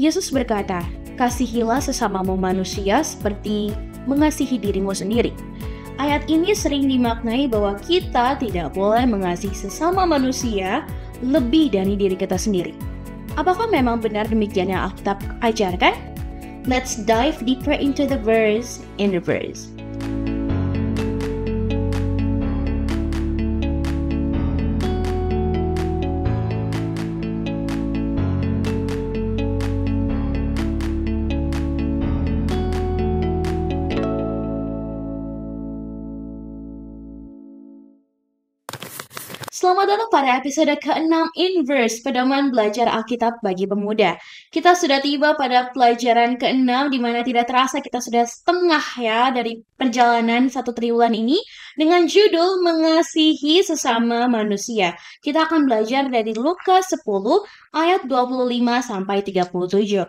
Yesus berkata, "Kasihilah sesamamu manusia seperti mengasihi dirimu sendiri." Ayat ini sering dimaknai bahwa kita tidak boleh mengasihi sesama manusia lebih dari diri kita sendiri. Apakah memang benar demikian yang Alkitab ajarkan? Let's dive deeper into the verse in the verse. datang pada episode ke-6 Inverse, pedoman belajar Alkitab bagi pemuda. Kita sudah tiba pada pelajaran ke-6 di mana tidak terasa kita sudah setengah ya dari perjalanan satu triwulan ini dengan judul Mengasihi Sesama Manusia. Kita akan belajar dari Lukas 10 ayat 25 sampai 37.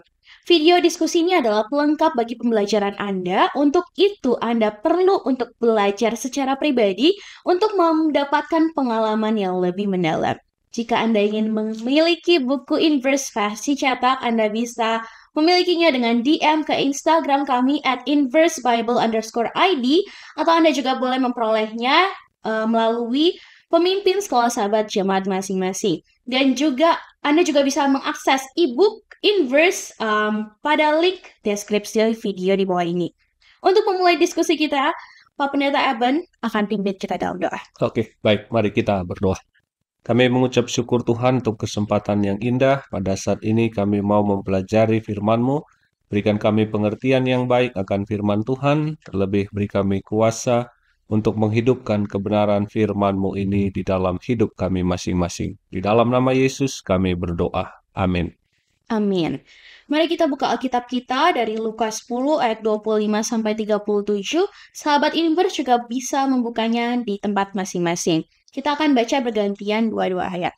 Video diskusi ini adalah pelengkap bagi pembelajaran Anda. Untuk itu, Anda perlu untuk belajar secara pribadi untuk mendapatkan pengalaman yang lebih mendalam. Jika Anda ingin memiliki buku inverse versi cetak, Anda bisa memilikinya dengan DM ke Instagram kami at inversebible underscore ID atau Anda juga boleh memperolehnya uh, melalui pemimpin sekolah sahabat jemaat masing-masing. Dan juga anda juga bisa mengakses e-book Inverse um, pada link deskripsi video di bawah ini. Untuk memulai diskusi kita, Pak Pendeta Eben akan pimpin kita dalam doa. Oke, baik. Mari kita berdoa. Kami mengucap syukur Tuhan untuk kesempatan yang indah. Pada saat ini kami mau mempelajari firman-Mu. Berikan kami pengertian yang baik akan firman Tuhan. Terlebih beri kami kuasa untuk menghidupkan kebenaran firman-Mu ini di dalam hidup kami masing-masing. Di dalam nama Yesus kami berdoa. Amin. Amin. Mari kita buka Alkitab kita dari Lukas 10 ayat 25 sampai 37. Sahabat Inverse juga bisa membukanya di tempat masing-masing. Kita akan baca bergantian dua-dua ayat.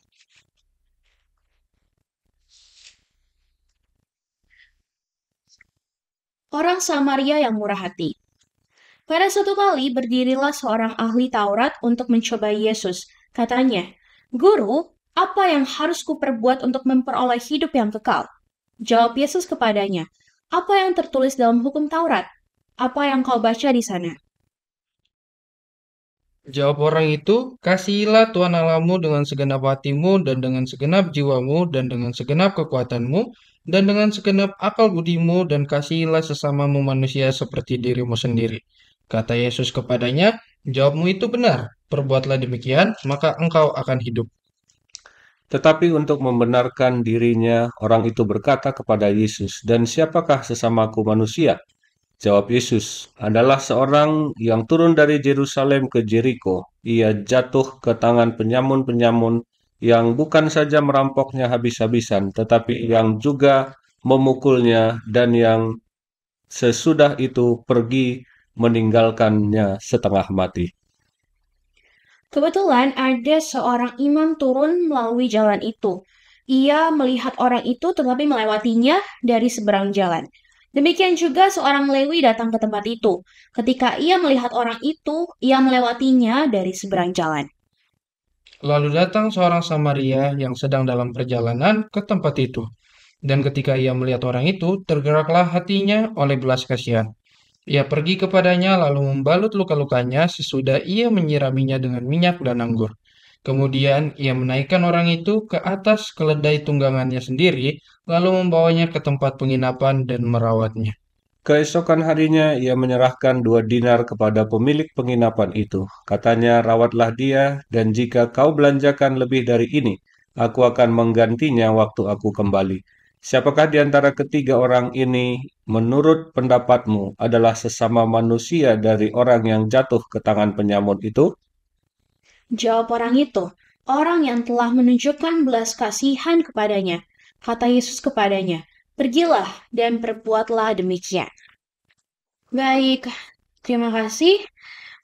Orang Samaria yang murah hati. Pada suatu kali berdirilah seorang ahli Taurat untuk mencoba Yesus. Katanya, Guru, apa yang harus kuperbuat untuk memperoleh hidup yang kekal? Jawab Yesus kepadanya, apa yang tertulis dalam hukum Taurat? Apa yang kau baca di sana? Jawab orang itu, kasihilah Tuhan Allahmu dengan segenap hatimu dan dengan segenap jiwamu dan dengan segenap kekuatanmu dan dengan segenap akal budimu dan kasihilah sesamamu manusia seperti dirimu sendiri. Kata Yesus kepadanya, jawabmu itu benar, perbuatlah demikian, maka engkau akan hidup. Tetapi untuk membenarkan dirinya, orang itu berkata kepada Yesus, dan siapakah sesamaku manusia? Jawab Yesus, adalah seorang yang turun dari Jerusalem ke Jericho. Ia jatuh ke tangan penyamun-penyamun yang bukan saja merampoknya habis-habisan, tetapi yang juga memukulnya dan yang sesudah itu pergi meninggalkannya setengah mati. Kebetulan ada seorang imam turun melalui jalan itu. Ia melihat orang itu tetapi melewatinya dari seberang jalan. Demikian juga seorang Lewi datang ke tempat itu. Ketika ia melihat orang itu, ia melewatinya dari seberang jalan. Lalu datang seorang Samaria yang sedang dalam perjalanan ke tempat itu. Dan ketika ia melihat orang itu, tergeraklah hatinya oleh belas kasihan. Ia pergi kepadanya lalu membalut luka-lukanya sesudah ia menyiraminya dengan minyak dan anggur. Kemudian ia menaikkan orang itu ke atas keledai tunggangannya sendiri, lalu membawanya ke tempat penginapan dan merawatnya. Keesokan harinya ia menyerahkan dua dinar kepada pemilik penginapan itu. Katanya, rawatlah dia, dan jika kau belanjakan lebih dari ini, aku akan menggantinya waktu aku kembali. Siapakah di antara ketiga orang ini menurut pendapatmu adalah sesama manusia dari orang yang jatuh ke tangan penyamun itu? Jawab orang itu, orang yang telah menunjukkan belas kasihan kepadanya. Kata Yesus kepadanya, pergilah dan perbuatlah demikian. Baik, terima kasih.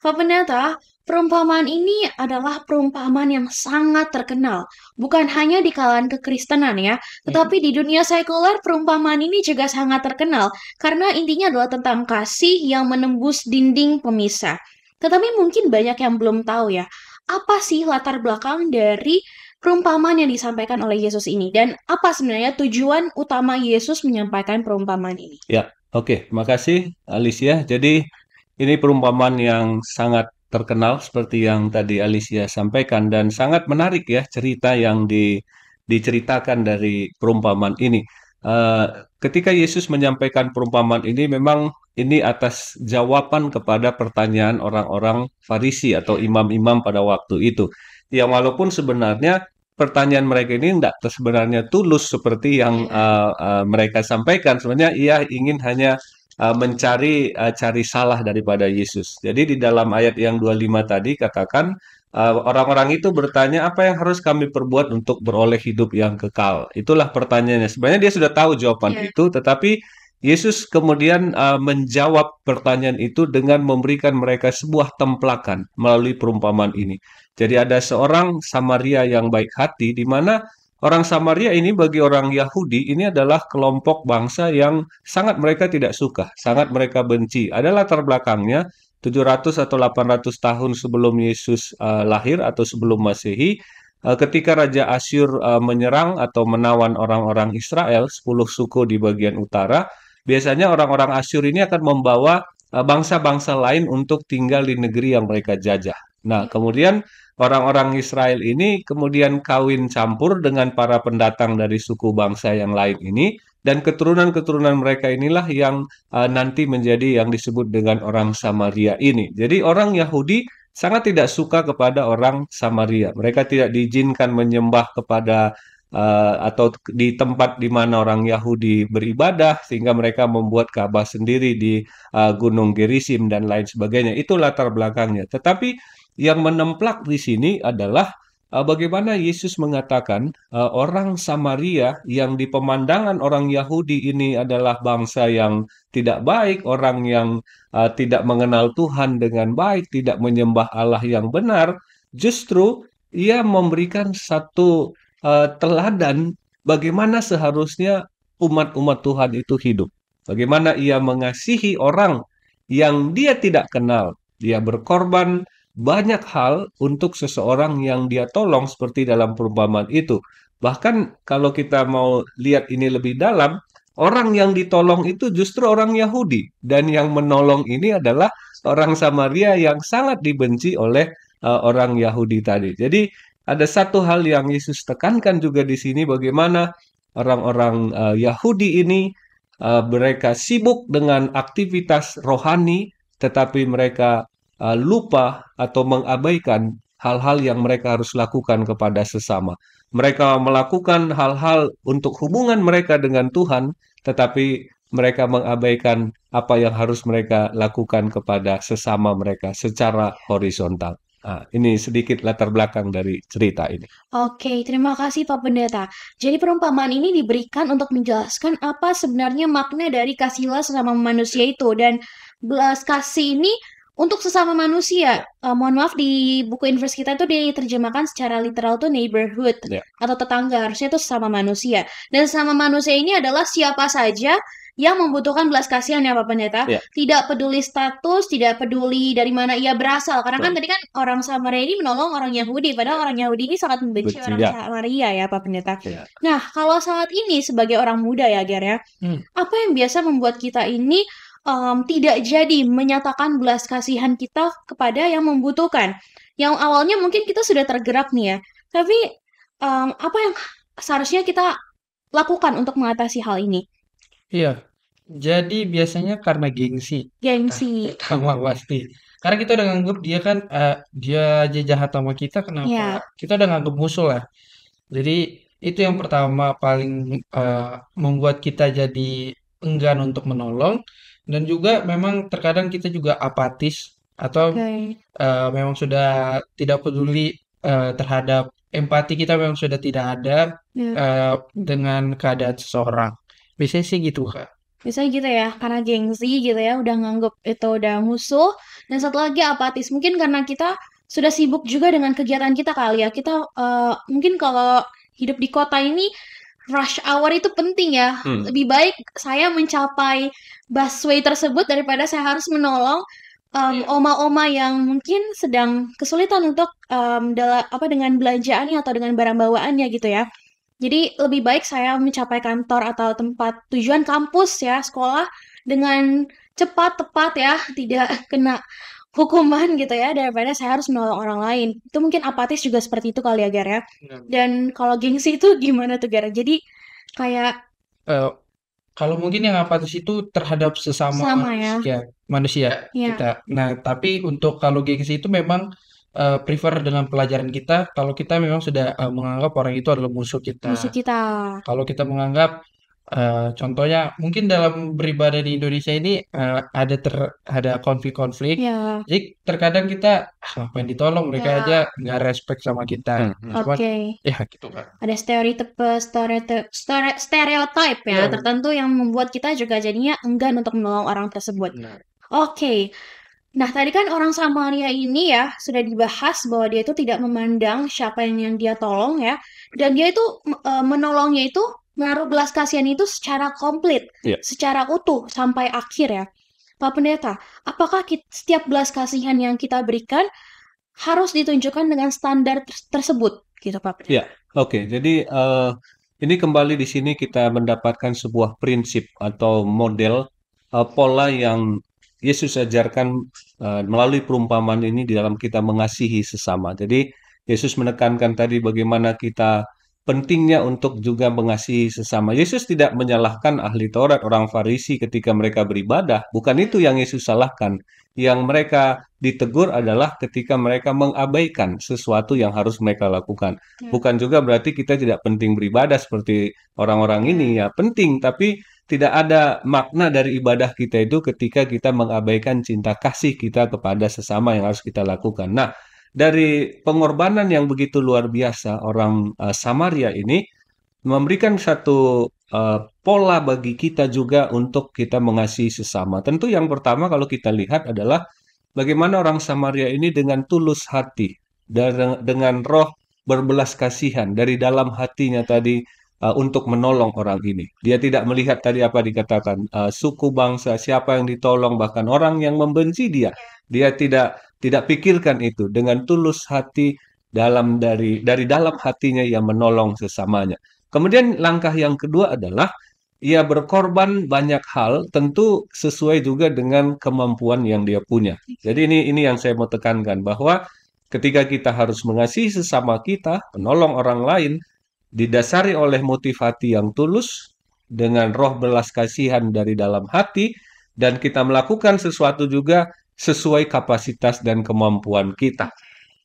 Pak Pendeta, Perumpamaan ini adalah perumpamaan yang sangat terkenal, bukan hanya di kalangan kekristenan ya, iya. tetapi di dunia sekuler perumpamaan ini juga sangat terkenal karena intinya adalah tentang kasih yang menembus dinding pemisah. Tetapi mungkin banyak yang belum tahu ya, apa sih latar belakang dari perumpamaan yang disampaikan oleh Yesus ini dan apa sebenarnya tujuan utama Yesus menyampaikan perumpamaan ini? Ya, oke, okay. makasih Alicia. Jadi ini perumpamaan yang sangat terkenal seperti yang tadi Alicia sampaikan dan sangat menarik ya cerita yang di, diceritakan dari perumpamaan ini. Uh, ketika Yesus menyampaikan perumpamaan ini memang ini atas jawaban kepada pertanyaan orang-orang Farisi atau imam-imam pada waktu itu. Yang walaupun sebenarnya pertanyaan mereka ini tidak sebenarnya tulus seperti yang uh, uh, mereka sampaikan sebenarnya ia ingin hanya Eh, mencari uh, cari salah daripada Yesus. Jadi di dalam ayat yang 25 tadi katakan eh, orang-orang uh, itu bertanya apa yang harus kami perbuat untuk beroleh hidup yang kekal. Itulah pertanyaannya. Sebenarnya dia sudah tahu jawaban yeah. itu tetapi Yesus kemudian uh, menjawab pertanyaan itu dengan memberikan mereka sebuah templakan melalui perumpamaan ini. Jadi ada seorang Samaria yang baik hati di mana Orang Samaria ini bagi orang Yahudi ini adalah kelompok bangsa yang sangat mereka tidak suka, sangat mereka benci. Ada latar belakangnya 700 atau 800 tahun sebelum Yesus uh, lahir atau sebelum Masehi, uh, eh, ketika Raja Asyur uh, menyerang atau menawan orang-orang Israel, 10 suku di bagian utara, biasanya orang-orang Asyur ini akan membawa bangsa-bangsa lain untuk tinggal di negeri yang mereka jajah. Nah, kemudian orang-orang Israel ini kemudian kawin campur dengan para pendatang dari suku bangsa yang lain ini dan keturunan-keturunan mereka inilah yang uh, nanti menjadi yang disebut dengan orang Samaria ini. Jadi orang Yahudi sangat tidak suka kepada orang Samaria. Mereka tidak diizinkan menyembah kepada uh, atau di tempat di mana orang Yahudi beribadah sehingga mereka membuat Ka'bah sendiri di uh, Gunung Gerizim dan lain sebagainya. Itu latar belakangnya. Tetapi yang menemplak di sini adalah eh, bagaimana Yesus mengatakan eh, orang Samaria yang di pemandangan orang Yahudi ini adalah bangsa yang tidak baik, orang yang eh, tidak mengenal Tuhan dengan baik, tidak menyembah Allah yang benar, justru ia memberikan satu teladan bagaimana seharusnya umat-umat Tuhan itu hidup. Bagaimana ia mengasihi orang yang dia tidak kenal, dia berkorban banyak hal untuk seseorang yang dia tolong seperti dalam perumpamaan itu. Bahkan kalau kita mau lihat ini lebih dalam, orang yang ditolong itu justru orang Yahudi dan yang menolong ini adalah orang Samaria yang sangat dibenci oleh uh, orang Yahudi tadi. Jadi ada satu hal yang Yesus tekankan juga di sini bagaimana orang-orang uh, Yahudi ini uh, mereka sibuk dengan aktivitas rohani tetapi mereka uh, lupa atau mengabaikan hal-hal yang mereka harus lakukan kepada sesama. Mereka melakukan hal-hal untuk hubungan mereka dengan Tuhan, tetapi mereka mengabaikan apa yang harus mereka lakukan kepada sesama mereka secara horizontal. Nah, ini sedikit latar belakang dari cerita ini. Oke, terima kasih Pak Pendeta. Jadi perumpamaan ini diberikan untuk menjelaskan apa sebenarnya makna dari kasihlah sesama manusia itu dan belas kasih ini untuk sesama manusia, uh, mohon maaf di buku inverse kita itu diterjemahkan secara literal tuh neighborhood yeah. atau tetangga harusnya itu sesama manusia. Dan sesama manusia ini adalah siapa saja yang membutuhkan belas kasihan ya Pak Pendeta. Yeah. Tidak peduli status, tidak peduli dari mana ia berasal. Karena kan tadi kan orang Samaria ini menolong orang Yahudi, padahal orang Yahudi ini sangat membenci orang yeah. Samaria ya Pak Pendeta. Yeah. Nah, kalau saat ini sebagai orang muda ya Ger ya, hmm. apa yang biasa membuat kita ini um, tidak jadi menyatakan belas kasihan kita kepada yang membutuhkan. Yang awalnya mungkin kita sudah tergerak nih ya, tapi um, apa yang seharusnya kita lakukan untuk mengatasi hal ini? Iya, jadi biasanya karena gengsi. Gengsi. Sama pasti. Karena kita udah nganggup dia kan uh, dia aja jahat sama kita kenapa? Ya. Kita udah nganggup musuh lah. Jadi itu yang pertama paling uh, membuat kita jadi enggan untuk menolong. Dan juga memang terkadang kita juga apatis atau okay. uh, eh, memang sudah tidak peduli uh, terhadap empati kita memang sudah tidak ada yeah. Ya. uh, dengan keadaan seseorang. Biasanya sih gitu kak. Biasanya gitu ya, karena gengsi gitu ya, udah nganggep itu udah musuh. Dan satu lagi apatis, mungkin karena kita sudah sibuk juga dengan kegiatan kita kali ya. Kita uh, mungkin kalau hidup di kota ini rush hour itu penting ya. Hmm. Lebih baik saya mencapai busway tersebut daripada saya harus menolong oma um, iya. oma-oma yang mungkin sedang kesulitan untuk um, dalam apa dengan belanjaannya atau dengan barang bawaannya gitu ya. Jadi lebih baik saya mencapai kantor atau tempat tujuan kampus ya sekolah dengan cepat tepat ya, tidak kena hukuman gitu ya daripada saya harus menolong orang lain itu mungkin apatis juga seperti itu kali ya Gar ya iya. dan kalau gengsi itu gimana tuh Gar jadi kayak uh, kalau mungkin yang apatis itu terhadap sesama Sama, manusia ya. manusia ya. kita nah tapi untuk kalau gengsi itu memang uh, prefer dengan pelajaran kita kalau kita memang sudah uh, menganggap orang itu adalah musuh kita. Musuh kita. Kalau kita menganggap Uh, contohnya mungkin dalam beribadah di Indonesia ini uh, ada ter ada konflik-konflik. Yeah. Jadi terkadang kita ah, yang ditolong mereka yeah. aja nggak respect sama kita. Hmm. hmm. Oke. Okay. Ya gitu kan. Ada stereotipe stereotip stereotip ya yeah. tertentu yang membuat kita juga jadinya enggan untuk menolong orang tersebut. Oke. Okay. Nah, tadi kan orang Samaria ini ya sudah dibahas bahwa dia itu tidak memandang siapa yang, dia tolong ya. Dan dia itu uh, menolongnya itu ngaruh belas kasihan itu secara komplit, yeah. secara utuh sampai akhir ya. Pak Pendeta, apakah kita, setiap belas kasihan yang kita berikan harus ditunjukkan dengan standar ter tersebut gitu Pak Pendeta? Iya, oke. Okay. Jadi uh, ini kembali di sini kita mendapatkan sebuah prinsip atau model uh, pola yang Yesus ajarkan uh, melalui perumpamaan ini di dalam kita mengasihi sesama. Jadi Yesus menekankan tadi bagaimana kita pentingnya untuk juga mengasihi sesama. Yesus tidak menyalahkan ahli Taurat orang Farisi ketika mereka beribadah. Bukan itu yang Yesus salahkan. Yang mereka ditegur adalah ketika mereka mengabaikan sesuatu yang harus mereka lakukan. Ya. Bukan juga berarti kita tidak penting beribadah seperti orang-orang ini ya. ya. Penting tapi tidak ada makna dari ibadah kita itu ketika kita mengabaikan cinta kasih kita kepada sesama yang harus kita lakukan. Nah, dari pengorbanan yang begitu luar biasa orang uh, Samaria ini memberikan satu uh, pola bagi kita juga untuk kita mengasihi sesama. Tentu yang pertama kalau kita lihat adalah bagaimana orang Samaria ini dengan tulus hati dan dengan roh berbelas kasihan dari dalam hatinya tadi uh, untuk menolong orang ini. Dia tidak melihat tadi apa dikatakan uh, suku bangsa siapa yang ditolong bahkan orang yang membenci dia iya. Dia tidak tidak pikirkan itu dengan tulus hati dalam dari dari dalam hatinya yang menolong sesamanya. Kemudian langkah yang kedua adalah ia berkorban banyak hal tentu sesuai juga dengan kemampuan yang dia punya. Jadi ini ini yang saya mau tekankan bahwa ketika kita harus mengasihi sesama kita, menolong orang lain didasari oleh motif hati yang tulus dengan roh belas kasihan dari dalam hati dan kita melakukan sesuatu juga sesuai kapasitas dan kemampuan kita.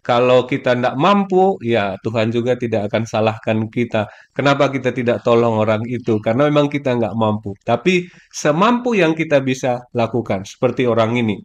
Kalau kita tidak mampu, ya Tuhan juga tidak akan salahkan kita. Kenapa kita tidak tolong orang itu? Karena memang kita nggak mampu. Tapi semampu yang kita bisa lakukan, seperti orang ini.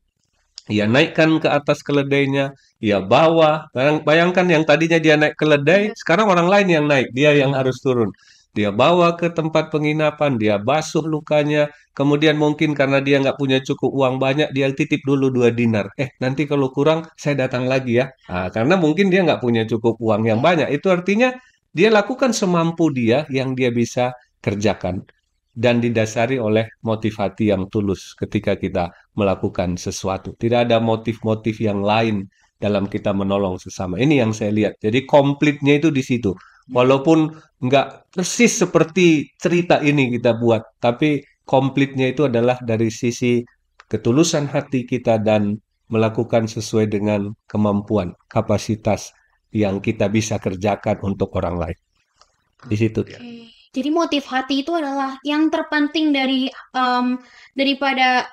Ya naikkan ke atas keledainya, ya bawa. Bayangkan yang tadinya dia naik keledai, iya. sekarang orang lain yang naik, dia yang harus turun dia bawa ke tempat penginapan, dia basuh lukanya, kemudian mungkin karena dia nggak punya cukup uang banyak, dia titip dulu dua dinar. Eh, nanti kalau kurang, saya datang lagi ya. Nah, karena mungkin dia nggak punya cukup uang yang banyak. Itu artinya dia lakukan semampu dia yang dia bisa kerjakan. Dan didasari oleh motivasi yang tulus ketika kita melakukan sesuatu. Tidak ada motif-motif yang lain dalam kita menolong sesama. Ini yang saya lihat. Jadi komplitnya itu di situ. Walaupun nggak persis seperti cerita ini kita buat, tapi komplitnya itu adalah dari sisi ketulusan hati kita dan melakukan sesuai dengan kemampuan, kapasitas yang kita bisa kerjakan untuk orang lain. Di situ dia. Jadi motif hati itu adalah yang terpenting dari um, daripada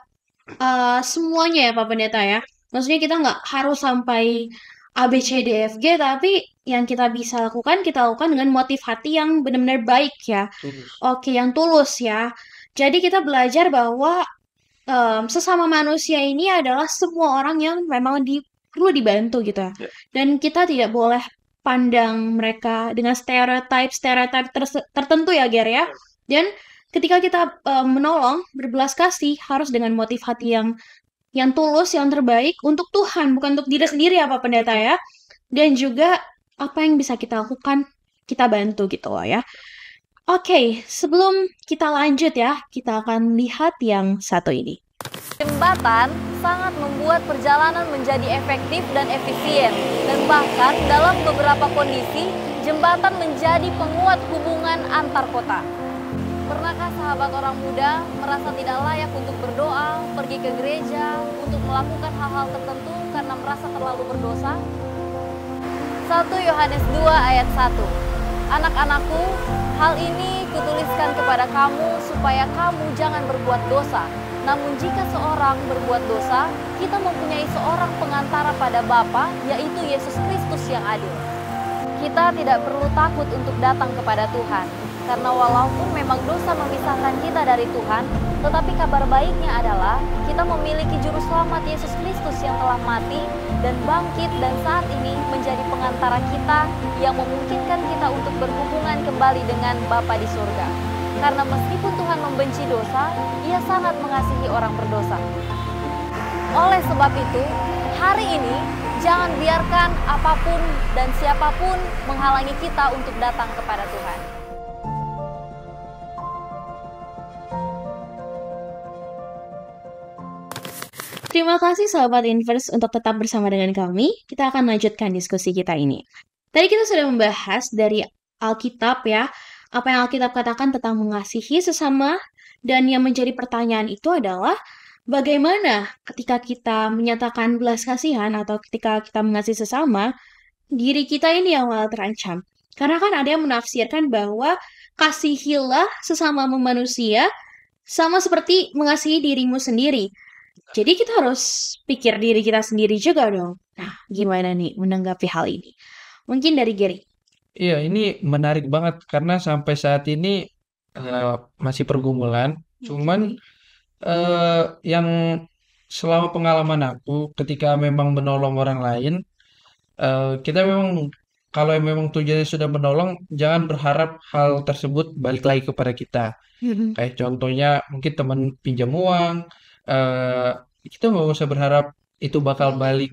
uh, semuanya ya Pak Pendeta ya. Maksudnya kita nggak harus sampai A B C D e, F G tapi yang kita bisa lakukan kita lakukan dengan motif hati yang benar-benar baik ya. Tulus. Oke, yang tulus ya. Jadi kita belajar bahwa um, sesama manusia ini adalah semua orang yang memang di, perlu dibantu gitu ya. Yeah. Dan kita tidak boleh pandang mereka dengan stereotip stereotip ter tertentu ya, Ger ya. ya. Dan ketika kita um, menolong berbelas kasih harus dengan motif hati yang yang tulus, yang terbaik untuk Tuhan, bukan untuk diri sendiri apa pendeta ya. Dan juga apa yang bisa kita lakukan, kita bantu gitu loh ya. Oke, sebelum kita lanjut ya, kita akan lihat yang satu ini. Jembatan sangat membuat perjalanan menjadi efektif dan efisien. Dan bahkan dalam beberapa kondisi, jembatan menjadi penguat hubungan antar kota. Pernahkah sahabat orang muda merasa tidak layak untuk berdoa, pergi ke gereja, untuk melakukan hal-hal tertentu karena merasa terlalu berdosa? 1 Yohanes 2 ayat 1 Anak-anakku, hal ini kutuliskan kepada kamu supaya kamu jangan berbuat dosa. Namun jika seorang berbuat dosa, kita mempunyai seorang pengantara pada Bapa, yaitu Yesus Kristus yang adil. Kita tidak perlu takut untuk datang kepada Tuhan, karena walaupun memang dosa memisahkan kita dari Tuhan, tetapi kabar baiknya adalah kita memiliki juru selamat Yesus Kristus yang telah mati dan bangkit dan saat ini menjadi pengantara kita yang memungkinkan kita untuk berhubungan kembali dengan Bapa di surga. Karena meskipun Tuhan membenci dosa, ia sangat mengasihi orang berdosa. Oleh sebab itu, hari ini jangan biarkan apapun dan siapapun menghalangi kita untuk datang kepada Tuhan. Terima kasih sahabat Inverse untuk tetap bersama dengan kami. Kita akan lanjutkan diskusi kita ini. Tadi kita sudah membahas dari Alkitab ya, apa yang Alkitab katakan tentang mengasihi sesama dan yang menjadi pertanyaan itu adalah bagaimana ketika kita menyatakan belas kasihan atau ketika kita mengasihi sesama, diri kita ini yang malah terancam. Karena kan ada yang menafsirkan bahwa kasihilah sesama manusia sama seperti mengasihi dirimu sendiri. Jadi kita harus pikir diri kita sendiri juga dong. Nah, gimana nih menanggapi hal ini? Mungkin dari Gary. Iya, ini menarik banget karena sampai saat ini uh, masih pergumulan. Cuman uh, yang selama pengalaman aku ketika memang menolong orang lain, uh, kita memang kalau memang tujuannya sudah menolong, jangan berharap hal tersebut balik lagi kepada kita. Hmm. Kayak contohnya mungkin teman pinjam uang, uh, kita nggak usah berharap itu bakal balik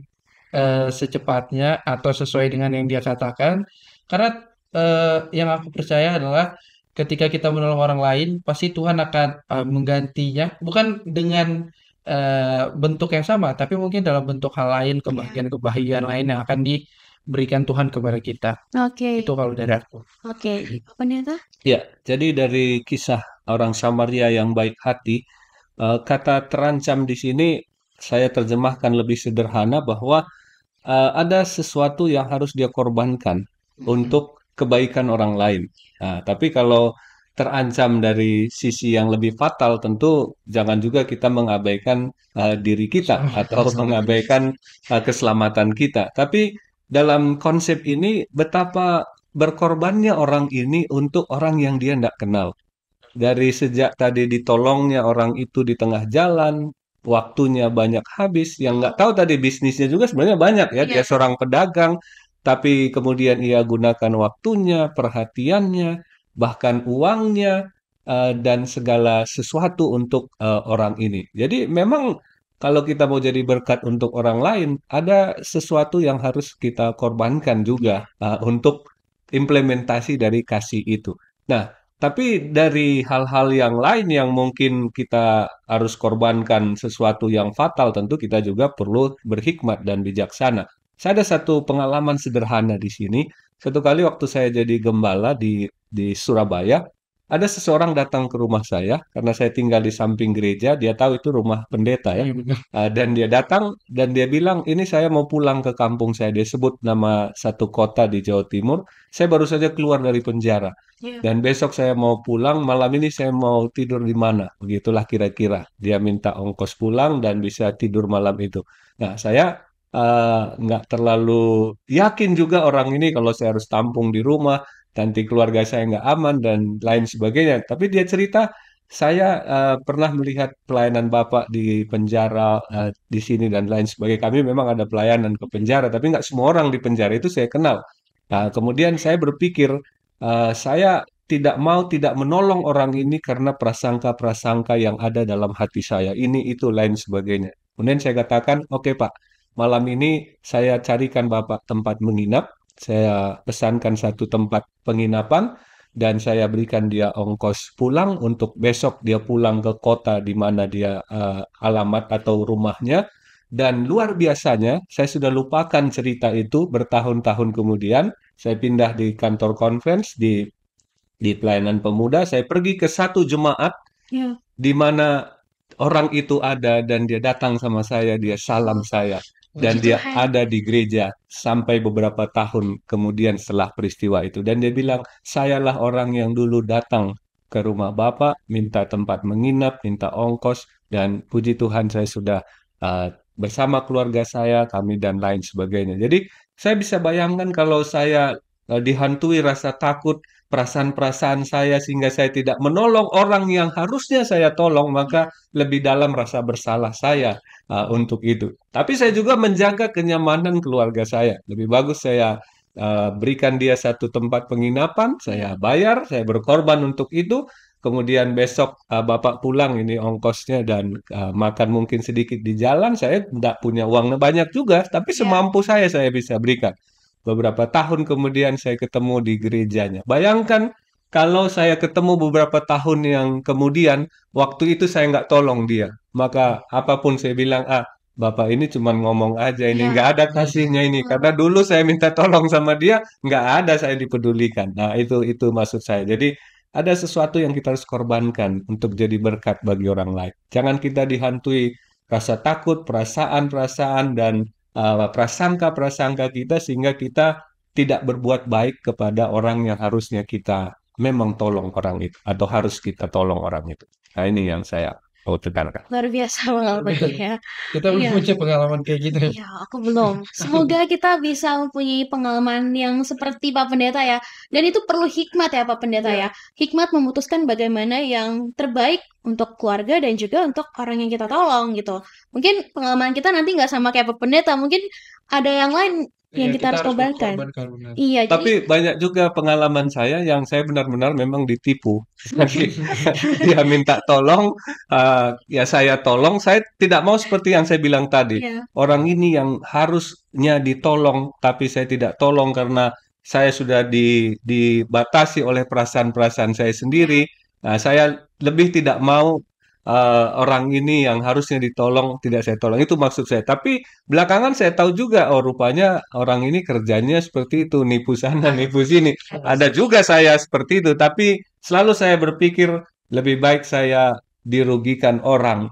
uh, secepatnya atau sesuai dengan yang dia katakan karena uh, yang aku percaya adalah ketika kita menolong orang lain pasti Tuhan akan uh, menggantinya bukan dengan uh, bentuk yang sama tapi mungkin dalam bentuk hal lain iya. kebahagiaan-kebahagiaan lain yang akan di berikan Tuhan kepada kita. Oke. Okay. Itu kalau dari aku. Oke. Okay. Apa nih Ya, jadi dari kisah orang Samaria yang baik hati, Uh, kata terancam di sini saya terjemahkan lebih sederhana bahwa uh, ada sesuatu yang harus dia korbankan hmm untuk kebaikan orang lain. Nah, tapi kalau terancam dari sisi yang lebih fatal, tentu jangan juga kita mengabaikan uh, diri kita atau mengabaikan uh, keselamatan kita. Tapi dalam konsep ini betapa berkorbannya orang ini untuk orang yang dia tidak kenal. Dari sejak tadi ditolongnya orang itu di tengah jalan, waktunya banyak habis. Yang nggak tahu tadi bisnisnya juga sebenarnya banyak ya. Dia seorang pedagang, tapi kemudian ia gunakan waktunya, perhatiannya, bahkan uangnya eh, dan segala sesuatu untuk eh, orang ini. Jadi memang kalau kita mau jadi berkat untuk orang lain, ada sesuatu yang harus kita korbankan juga iya. eh, untuk implementasi dari kasih itu. Nah, tapi dari hal-hal yang lain yang mungkin kita harus korbankan sesuatu yang fatal, tentu kita juga perlu berhikmat dan bijaksana. Saya ada satu pengalaman sederhana di sini. Satu kali waktu saya jadi gembala di di Surabaya, ada seseorang datang ke rumah saya karena saya tinggal di samping gereja dia tahu itu rumah pendeta ya, ya dan dia datang dan dia bilang ini saya mau pulang ke kampung saya dia sebut nama satu kota di Jawa Timur saya baru saja keluar dari penjara ya. dan besok saya mau pulang malam ini saya mau tidur di mana begitulah kira-kira dia minta ongkos pulang dan bisa tidur malam itu nah saya ah, nggak uh, terlalu yakin juga orang ini kalau saya harus tampung di rumah nanti keluarga saya nggak aman dan lain sebagainya. Tapi dia cerita saya uh, pernah melihat pelayanan Bapak di penjara uh, di sini dan lain sebagainya. Kami memang ada pelayanan ke penjara, tapi nggak semua orang di penjara itu saya kenal. Nah, kemudian saya berpikir uh, saya tidak mau tidak menolong orang ini karena prasangka-prasangka yang ada dalam hati saya ini itu lain sebagainya. Kemudian saya katakan, oke okay, Pak, malam ini saya carikan Bapak tempat menginap saya pesankan satu tempat penginapan dan saya berikan dia ongkos pulang untuk besok dia pulang ke kota di mana dia uh, alamat atau rumahnya dan luar biasanya saya sudah lupakan cerita itu bertahun-tahun kemudian saya pindah di kantor konvens di di pelayanan pemuda saya pergi ke satu jemaat yeah. di mana orang itu ada dan dia datang sama saya dia salam saya dan dia ada di gereja sampai beberapa tahun kemudian setelah peristiwa itu dan dia bilang sayalah orang yang dulu datang ke rumah bapak minta tempat menginap minta ongkos dan puji Tuhan saya sudah uh, bersama keluarga saya kami dan lain sebagainya jadi saya bisa bayangkan kalau saya Nah, dihantui rasa takut perasaan-perasaan saya sehingga saya tidak menolong orang yang harusnya saya tolong maka lebih dalam rasa bersalah saya uh, untuk itu. Tapi saya juga menjaga kenyamanan keluarga saya. Lebih bagus saya uh, berikan dia satu tempat penginapan, saya bayar, saya berkorban untuk itu. Kemudian besok uh, bapak pulang ini ongkosnya dan uh, makan mungkin sedikit di jalan. Saya tidak punya uang banyak juga, tapi iya. semampu saya saya bisa berikan beberapa tahun kemudian saya ketemu di gerejanya. Bayangkan kalau saya ketemu beberapa tahun yang kemudian, waktu itu saya nggak tolong dia. Maka apapun saya bilang, ah, Bapak ini cuma ngomong aja, ini ya. ada kasihnya ini. Hmm. Karena dulu saya minta tolong sama dia, nggak ada saya dipedulikan. Nah, itu itu maksud saya. Jadi, ada sesuatu yang kita harus korbankan untuk jadi berkat bagi orang lain. Jangan kita dihantui rasa takut, perasaan-perasaan, dan uh, eh, prasangka-prasangka kita sehingga kita tidak berbuat baik kepada orang yang harusnya kita memang tolong orang itu atau harus kita tolong orang itu. Nah ini yang saya Oh, kan? Luar biasa banget ya. Kita belum iya. punya pengalaman kayak gitu. Ya. Iya, aku belum. Semoga kita bisa mempunyai pengalaman yang seperti Pak Pendeta ya. Dan itu perlu hikmat ya Pak Pendeta ya. ya. Hikmat memutuskan bagaimana yang terbaik untuk keluarga dan juga untuk orang yang kita tolong gitu. Mungkin pengalaman kita nanti nggak sama kayak Pak Pendeta. Mungkin ada yang lain yang kita, harus korbankan. Iya. Tapi jadi... banyak juga pengalaman saya yang saya benar-benar memang ditipu. Nanti dia minta tolong, uh, ya saya tolong. Saya tidak mau seperti yang saya bilang tadi. Yeah. Orang ini yang harusnya ditolong, tapi saya tidak tolong karena saya sudah di, dibatasi oleh perasaan-perasaan saya sendiri. Iya. Nah, saya lebih tidak mau uh, orang ini yang harusnya ditolong tidak saya tolong itu maksud saya tapi belakangan saya tahu juga oh rupanya orang ini kerjanya seperti itu nipu sana ah, nipu sini ada juga saya seperti itu tapi selalu saya berpikir lebih baik saya dirugikan orang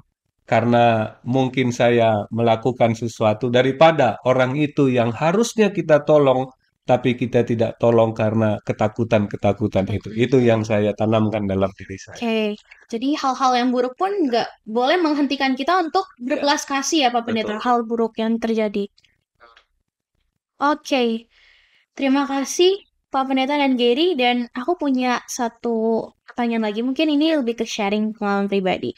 karena mungkin saya melakukan sesuatu daripada orang itu yang harusnya kita tolong tapi kita tidak tolong karena ketakutan-ketakutan itu. Itu yang saya tanamkan dalam diri saya. Oke, okay. jadi hal-hal yang buruk pun nggak boleh menghentikan kita untuk iya, berbelas kasih ya Pak Pendeta, hal buruk yang terjadi. Oke, okay. terima kasih Pak Pendeta dan Gary, dan aku punya satu pertanyaan lagi. Mungkin ini lebih ke sharing pengalaman pribadi.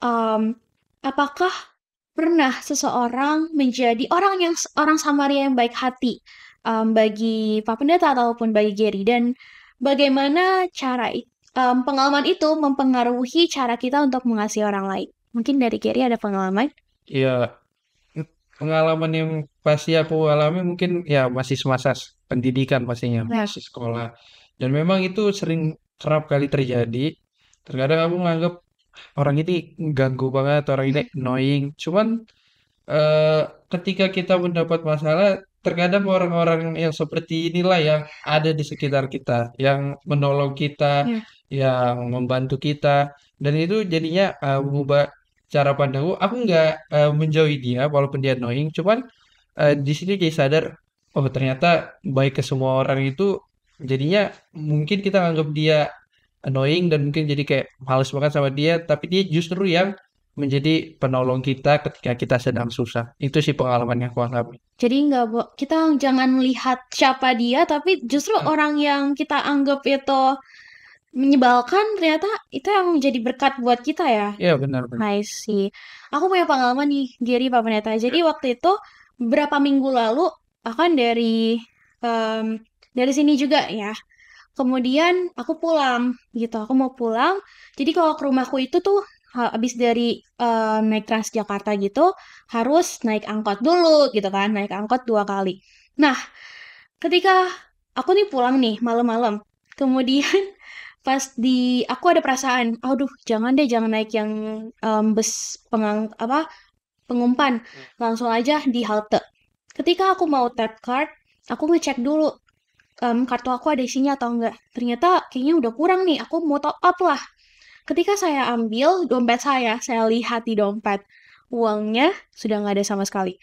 Um, apakah pernah seseorang menjadi orang yang orang Samaria yang baik hati um, bagi Pak Pendeta ataupun bagi Gary dan bagaimana cara um, pengalaman itu mempengaruhi cara kita untuk mengasihi orang lain. Mungkin dari Gary ada pengalaman? Iya, pengalaman yang pasti aku alami mungkin ya masih semasa pendidikan pastinya ya. masih sekolah dan memang itu sering kerap kali terjadi terkadang aku menganggap orang ini ganggu banget orang ini hmm. annoying cuman uh, ketika kita mendapat masalah terkadang orang-orang yang seperti inilah yang ada di sekitar kita, yang menolong kita, ya. yang membantu kita, dan itu jadinya uh, mengubah cara pandangku. Aku nggak uh, menjauhi dia, walaupun dia annoying, cuman uh, di sini jadi sadar, oh ternyata baik ke semua orang itu, jadinya mungkin kita anggap dia annoying dan mungkin jadi kayak males banget sama dia, tapi dia justru yang menjadi penolong kita ketika kita sedang susah. Itu sih pengalaman yang aku alami. Jadi nggak kita jangan lihat siapa dia, tapi justru hmm. orang yang kita anggap itu menyebalkan ternyata itu yang menjadi berkat buat kita ya. Iya yeah, benar benar. I see. Aku punya pengalaman nih Giri Pak Pendeta. Ya. Jadi waktu itu berapa minggu lalu akan dari um, dari sini juga ya. Kemudian aku pulang gitu, aku mau pulang. Jadi kalau ke rumahku itu tuh habis dari uh, naik Transjakarta gitu harus naik angkot dulu gitu kan naik angkot dua kali nah ketika aku nih pulang nih malam-malam kemudian pas di aku ada perasaan aduh jangan deh jangan naik yang um, bus pengang apa pengumpan hmm. langsung aja di halte ketika aku mau tap card aku ngecek dulu um, kartu aku ada isinya atau enggak ternyata kayaknya udah kurang nih aku mau top up lah Ketika saya ambil dompet saya, saya lihat di dompet uangnya sudah nggak ada sama sekali.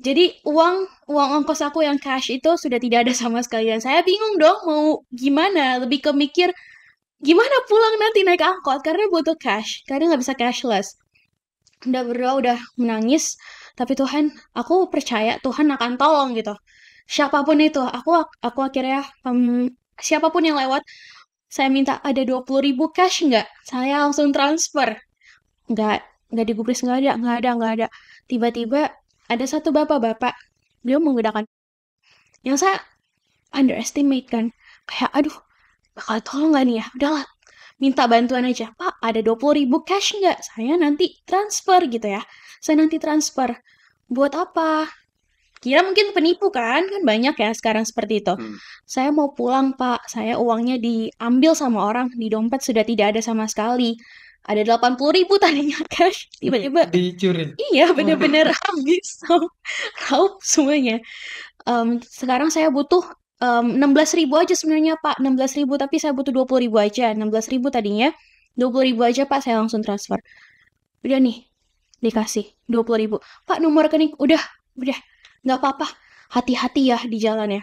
Jadi uang uang ongkos aku yang cash itu sudah tidak ada sama sekali dan saya bingung dong mau gimana. Lebih ke mikir gimana pulang nanti naik angkot karena butuh cash, karena nggak bisa cashless. Udah berdoa, udah menangis, tapi Tuhan, aku percaya Tuhan akan tolong gitu. Siapapun itu, aku aku akhirnya um, siapapun yang lewat, saya minta ada 20 ribu cash nggak? Saya langsung transfer. Nggak, nggak digubris, nggak ada, nggak ada, nggak ada. Tiba-tiba ada satu bapak-bapak, beliau menggunakan yang saya underestimate kan. Kayak, aduh, bakal tolong nggak nih ya? Udahlah, minta bantuan aja. Pak, ada 20 ribu cash nggak? Saya nanti transfer gitu ya. Saya nanti transfer. Buat apa? Kira mungkin penipu kan, kan banyak ya sekarang seperti itu. Hmm. Saya mau pulang pak, saya uangnya diambil sama orang, di dompet sudah tidak ada sama sekali. Ada delapan puluh ribu tadinya cash, tiba-tiba dicuri. Iya bener-bener oh. habis, raup semuanya. Um, sekarang saya butuh um, belas ribu aja sebenarnya pak, enam belas ribu tapi saya butuh dua puluh ribu aja, enam belas ribu tadinya, puluh ribu aja pak saya langsung transfer. Udah nih, dikasih puluh ribu. Pak nomor rekening udah, udah nggak apa-apa hati-hati ya di jalan ya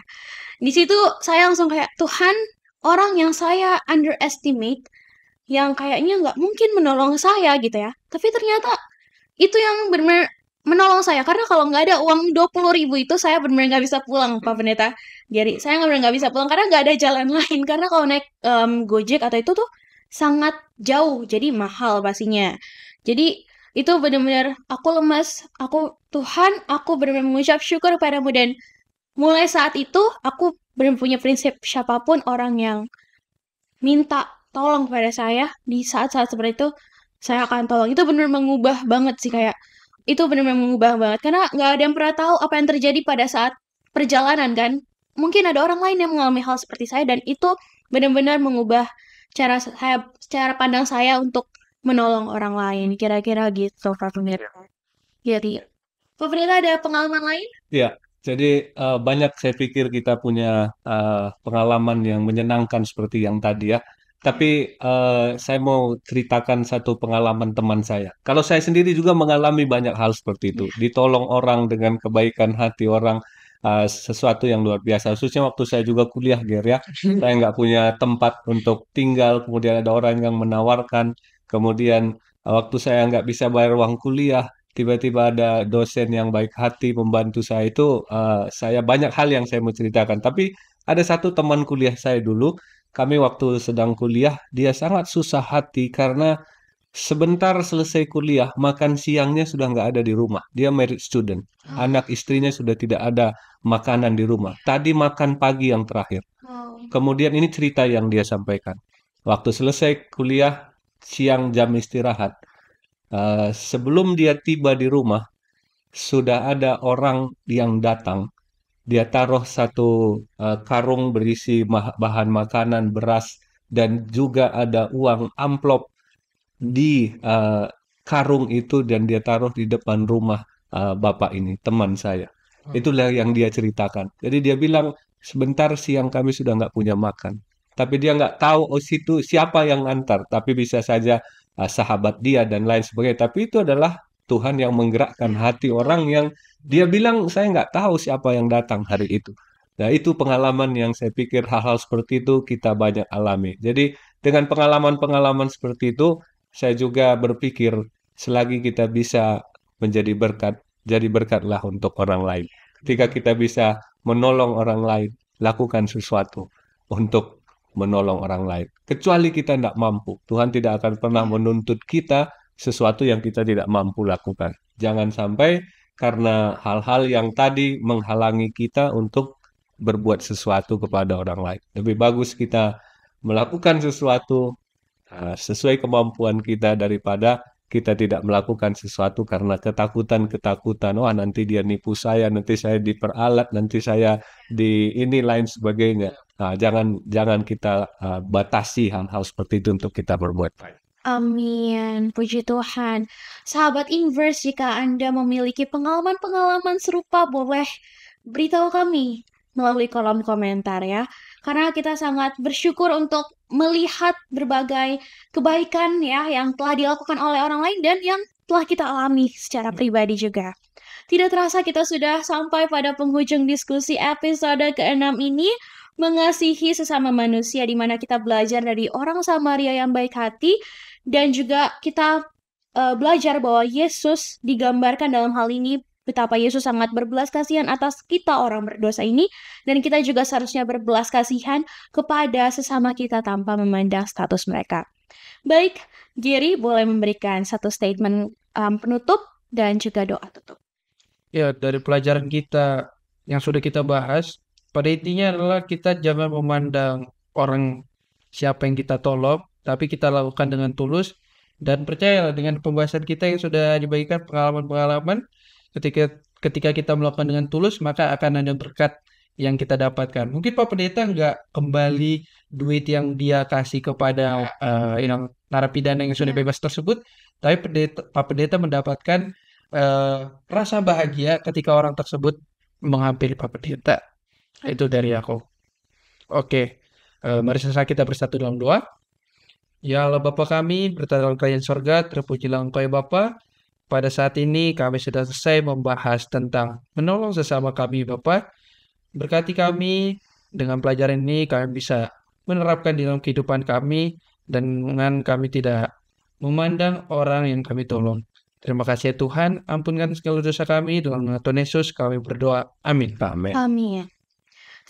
di situ saya langsung kayak Tuhan orang yang saya underestimate yang kayaknya nggak mungkin menolong saya gitu ya tapi ternyata itu yang benar menolong saya karena kalau nggak ada uang dua puluh ribu itu saya benar-benar nggak bisa pulang Pak Pendeta jadi saya benar nggak bisa pulang karena nggak ada jalan lain karena kalau naik um, Gojek atau itu tuh sangat jauh jadi mahal pastinya jadi itu benar-benar aku lemas aku Tuhan aku benar-benar mengucap syukur padamu dan mulai saat itu aku benar punya prinsip siapapun orang yang minta tolong kepada saya di saat-saat seperti itu saya akan tolong itu benar mengubah banget sih kayak itu benar-benar mengubah banget karena nggak ada yang pernah tahu apa yang terjadi pada saat perjalanan kan mungkin ada orang lain yang mengalami hal seperti saya dan itu benar-benar mengubah cara saya cara pandang saya untuk menolong orang lain kira-kira gitu far Pemirsa. Jadi Pak ada pengalaman lain? Iya. Jadi uh, banyak saya pikir kita punya uh, pengalaman yang menyenangkan seperti yang tadi ya. Tapi uh, saya mau ceritakan satu pengalaman teman saya. Kalau saya sendiri juga mengalami banyak hal seperti itu. Iya. Ditolong orang dengan kebaikan hati orang uh, sesuatu yang luar biasa. Khususnya waktu saya juga kuliah, Ger ya. Saya nggak punya tempat untuk tinggal, kemudian ada orang yang menawarkan Kemudian eh, waktu saya nggak bisa bayar uang kuliah, tiba-tiba ada dosen yang baik hati membantu saya itu uh, saya banyak hal yang saya mau ceritakan. Tapi ada satu teman kuliah saya dulu, kami waktu sedang kuliah dia sangat susah hati karena sebentar selesai kuliah makan siangnya sudah nggak ada di rumah. Dia married student, oh. anak istrinya sudah tidak ada makanan di rumah. Tadi makan pagi yang terakhir. Oh. Kemudian ini cerita yang dia sampaikan. Waktu selesai kuliah, siang jam istirahat. Uh, sebelum dia tiba di rumah, sudah ada orang yang datang. Dia taruh satu uh, karung berisi bahan makanan, beras, dan juga ada uang amplop di uh, karung itu dan dia taruh di depan rumah uh, bapak ini, teman saya. Hmm. Itulah yang dia ceritakan. Jadi dia bilang, sebentar siang kami sudah nggak punya makan tapi dia nggak tahu oh situ siapa yang antar, tapi bisa saja uh, sahabat dia dan lain sebagainya. Tapi itu adalah Tuhan yang menggerakkan hati orang yang dia bilang saya nggak tahu siapa yang datang hari itu. Nah, itu pengalaman yang saya pikir hal-hal seperti itu kita banyak alami. Jadi, dengan pengalaman-pengalaman seperti itu, saya juga berpikir selagi kita bisa menjadi berkat, jadi berkatlah untuk orang lain. Ketika kita bisa menolong orang lain, lakukan sesuatu untuk menolong orang lain. Kecuali kita tidak mampu, Tuhan tidak akan pernah hmm. menuntut kita sesuatu yang kita tidak mampu lakukan. Jangan sampai karena hal-hal yang tadi menghalangi kita untuk berbuat sesuatu kepada orang lain. Lebih bagus kita melakukan sesuatu uh, sesuai kemampuan kita daripada kita tidak melakukan sesuatu karena ketakutan-ketakutan. Wah, nanti dia nipu saya, nanti saya diperalat, nanti saya di ini lain sebagainya. Nah, jangan jangan kita uh, batasi hal-hal seperti itu untuk kita berbuat baik. Amin, puji Tuhan. Sahabat Inverse, jika Anda memiliki pengalaman-pengalaman serupa, boleh beritahu kami melalui kolom komentar ya. Karena kita sangat bersyukur untuk melihat berbagai kebaikan ya yang telah dilakukan oleh orang lain dan yang telah kita alami secara pribadi juga. Tidak terasa kita sudah sampai pada penghujung diskusi episode ke-6 ini mengasihi sesama manusia di mana kita belajar dari orang Samaria yang baik hati dan juga kita uh, belajar bahwa Yesus digambarkan dalam hal ini betapa Yesus sangat berbelas kasihan atas kita orang berdosa ini dan kita juga seharusnya berbelas kasihan kepada sesama kita tanpa memandang status mereka. Baik, Giri boleh memberikan satu statement um, penutup dan juga doa tutup. Ya, dari pelajaran kita yang sudah kita bahas pada intinya adalah kita jangan memandang orang siapa yang kita tolong, tapi kita lakukan dengan tulus dan percayalah dengan pembahasan kita yang sudah dibagikan pengalaman-pengalaman ketika ketika kita melakukan dengan tulus maka akan ada berkat yang kita dapatkan. Mungkin Pak Pendeta nggak kembali duit yang dia kasih kepada uh, you know, narapidana yang sudah iya. bebas tersebut, tapi pendeta, Pak Pendeta mendapatkan uh, rasa bahagia ketika orang tersebut menghampiri Pak Pendeta. Itu dari hmm. aku. Oke. Uh, mari sesama kita bersatu dalam doa. Ya Allah Bapa kami, dalam kerajaan sorga, terpujilah Engkau ya Bapa. Pada saat ini kami sudah selesai membahas tentang menolong sesama kami Bapa. Berkati kami dengan pelajaran ini kami bisa menerapkan di dalam kehidupan kami dan dengan kami tidak memandang orang yang kami tolong. Terima kasih ya Tuhan, ampunkan segala dosa kami dalam nama Tuhan Yesus kami berdoa. Amin. Amin. Amin.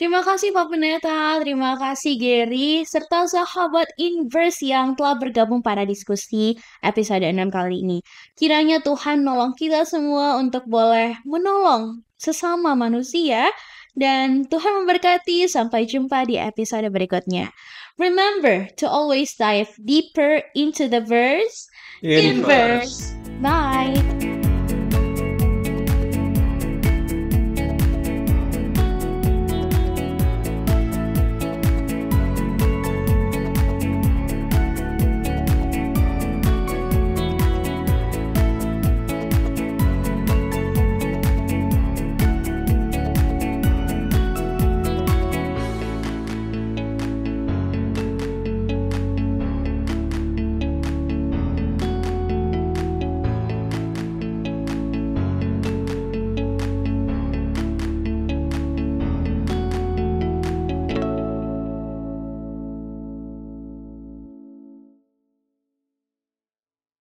Terima kasih Pak Pendeta, terima kasih Gary, serta sahabat Inverse yang telah bergabung pada diskusi episode 6 kali ini. Kiranya Tuhan nolong kita semua untuk boleh menolong sesama manusia dan Tuhan memberkati sampai jumpa di episode berikutnya. Remember to always dive deeper into the verse. Inverse. Bye.